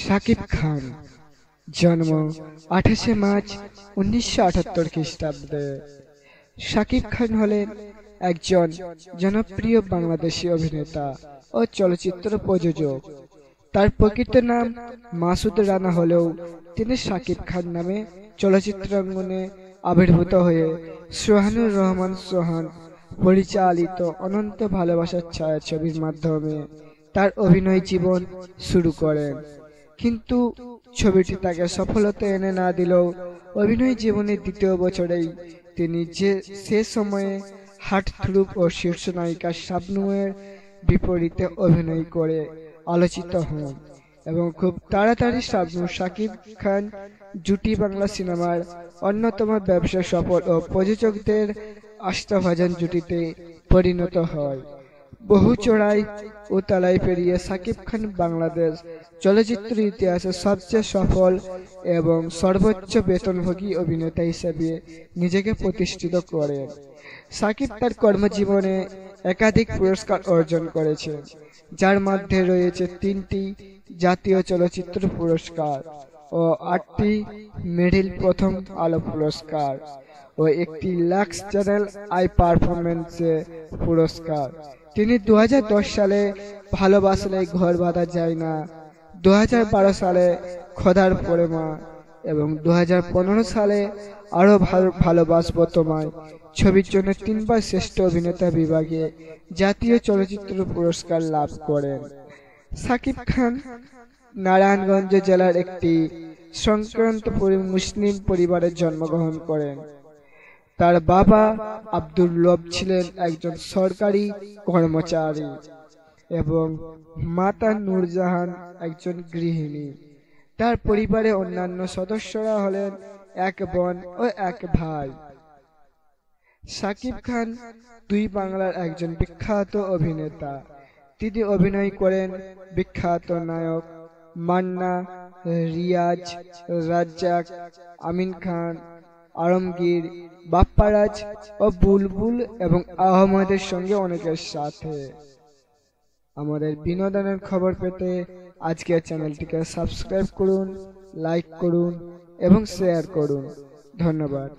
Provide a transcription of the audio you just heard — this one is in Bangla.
শাকিব খান জন্ম আঠাশে মার্চ উনিশশো আটাত্তর খ্রিস্টাব্দে শাকিব খান হলেন একজন জনপ্রিয় বাংলাদেশি অভিনেতা ও চলচ্চিত্র প্রযোজক তার প্রকৃত নাম মাসুদ রানা হলেও তিনি শাকিব খান নামে চলচ্চিত্রাঙ্গনে আবির্ভূত হয়ে সোহানুর রহমান সোহান পরিচালিত অনন্ত ভালোবাসার ছায়াছবির মাধ্যমে তার অভিনয় জীবন শুরু করেন কিন্তু ছবিটি তাকে সফলতা এনে না দিলেও অভিনয় জীবনের দ্বিতীয় বছরেই তিনি যে সে সময়ে থ্রুপ ও শীর্ষ নায়িকা শাবনুয়ের বিপরীতে অভিনয় করে আলোচিত হন এবং খুব তাড়াতাড়ি শাবনু শাকিব খান জুটি বাংলা সিনেমার অন্যতম ব্যবসা সফল ও প্রযোজকদের আস্থাভাজন জুটিতে পরিণত হয় বহু চড়াই ও তালাই পেরিয়ে সাকিব খান বাংলাদেশ চলচ্চিত্র ইতিহাসে সবচেয়ে সফল এবং সর্বোচ্চ বেতনভোগী অভিনেতা হিসেবে নিজেকে প্রতিষ্ঠিত করেন সাকিব তার কর্মজীবনে একাধিক পুরস্কার অর্জন করেছে যার মধ্যে রয়েছে তিনটি জাতীয় চলচ্চিত্র পুরস্কার ও আটটি মেডেল প্রথম আলো পুরস্কার ও একটি লাক্স চ্যানেল আই পারফরমেন্সে পুরস্কার তিনি দু সালে ভালোবাসলে ঘর বাঁধা যায় না দু সালে খোদার পরে মা এবং দু সালে আরও ভালো ভালোবাসব তোমায় ছবির জন্য তিনবার শ্রেষ্ঠ অভিনেতা বিভাগে জাতীয় চলচ্চিত্র পুরস্কার লাভ করেন সাকিব খান নারায়ণগঞ্জ জেলার একটি সংক্রান্ত মুসলিম পরিবারে জন্মগ্রহণ করেন তার বাবা আব্দুল লব ছিলেন একজন সরকারি কর্মচারী এবং মাতা নূরজাহান একজন গৃহিণী তার পরিবারে অন্যান্য সদস্যরা হলেন এক বোন ও এক ভাই সাকিব খান দুই বাংলার একজন বিখ্যাত অভিনেতা তিনি অভিনয় করেন বিখ্যাত নায়ক মান্না রিয়াজ রাজ্জাক আমিন খান আলমগীর বাপ্পারাজ ও বুলবুল এবং আহমদের সঙ্গে অনেকের সাথে আমাদের বিনোদনের খবর পেতে আজকের চ্যানেলটিকে সাবস্ক্রাইব করুন লাইক করুন এবং শেয়ার করুন ধন্যবাদ